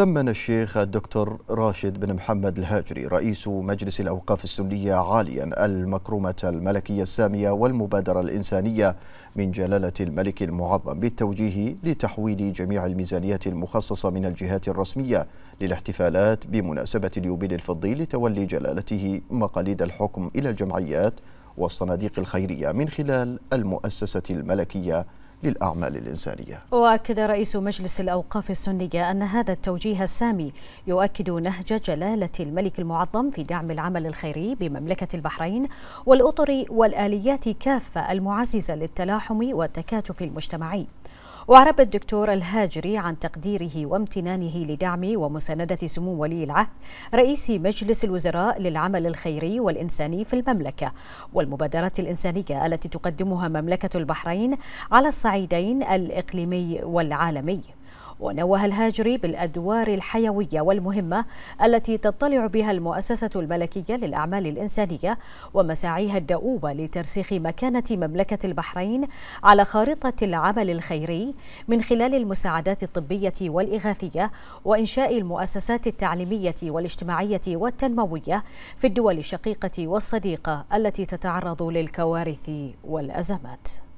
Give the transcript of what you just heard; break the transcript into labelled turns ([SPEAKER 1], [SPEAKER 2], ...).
[SPEAKER 1] ثمن الشيخ الدكتور راشد بن محمد الهاجري رئيس مجلس الأوقاف السنية عاليا المكرمة الملكية السامية والمبادرة الإنسانية من جلالة الملك المعظم بالتوجيه لتحويل جميع الميزانيات المخصصة من الجهات الرسمية للاحتفالات بمناسبة اليوبيل الفضي لتولي جلالته مقاليد الحكم إلى الجمعيات والصناديق الخيرية من خلال المؤسسة الملكية للأعمال الإنسانية
[SPEAKER 2] وأكد رئيس مجلس الأوقاف السنية أن هذا التوجيه السامي يؤكد نهج جلالة الملك المعظم في دعم العمل الخيري بمملكة البحرين والأطر والآليات كافة المعززة للتلاحم والتكاتف المجتمعي وأعرب الدكتور الهاجري عن تقديره وامتنانه لدعم ومساندة سمو ولي العهد رئيس مجلس الوزراء للعمل الخيري والإنساني في المملكة والمبادرات الإنسانية التي تقدمها مملكة البحرين على الصعيدين الإقليمي والعالمي ونوه الهاجري بالأدوار الحيوية والمهمة التي تطلع بها المؤسسة الملكية للأعمال الإنسانية ومساعيها الدؤوبة لترسيخ مكانة مملكة البحرين على خارطة العمل الخيري من خلال المساعدات الطبية والإغاثية وإنشاء المؤسسات التعليمية والاجتماعية والتنموية في الدول الشقيقة والصديقة التي تتعرض للكوارث والأزمات